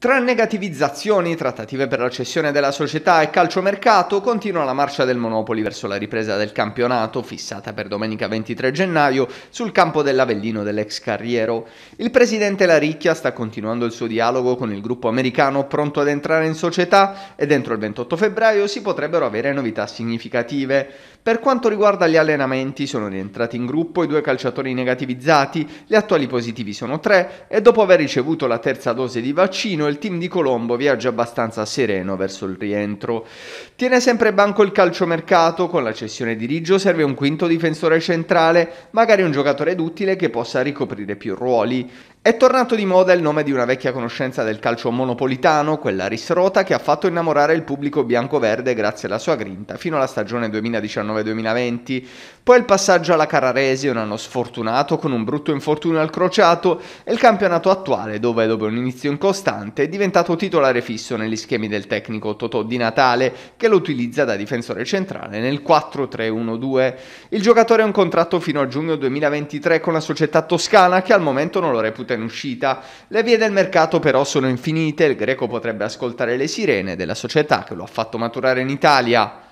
Tra negativizzazioni, trattative per la cessione della società e calciomercato, continua la marcia del Monopoli verso la ripresa del campionato, fissata per domenica 23 gennaio sul campo dell'Avellino dell'ex Carriero. Il presidente Laricchia sta continuando il suo dialogo con il gruppo americano pronto ad entrare in società e dentro il 28 febbraio si potrebbero avere novità significative. Per quanto riguarda gli allenamenti, sono rientrati in gruppo i due calciatori negativizzati, gli attuali positivi sono tre e dopo aver ricevuto la terza dose di vaccino il team di Colombo viaggia abbastanza sereno verso il rientro. Tiene sempre banco il calciomercato, con la cessione di Riggio serve un quinto difensore centrale, magari un giocatore d'utile che possa ricoprire più ruoli. È tornato di moda il nome di una vecchia conoscenza del calcio monopolitano, quella Risrota, che ha fatto innamorare il pubblico bianco-verde grazie alla sua grinta fino alla stagione 2019-2020. Poi il passaggio alla Cararesi, un anno sfortunato con un brutto infortunio al crociato, e il campionato attuale, dove dopo un inizio incostante è diventato titolare fisso negli schemi del tecnico Totò Di Natale, che lo utilizza da difensore centrale nel 4-3-1-2. Il giocatore ha un contratto fino a giugno 2023 con la società toscana, che al momento non lo reputa venuta in uscita. Le vie del mercato però sono infinite, il greco potrebbe ascoltare le sirene della società che lo ha fatto maturare in Italia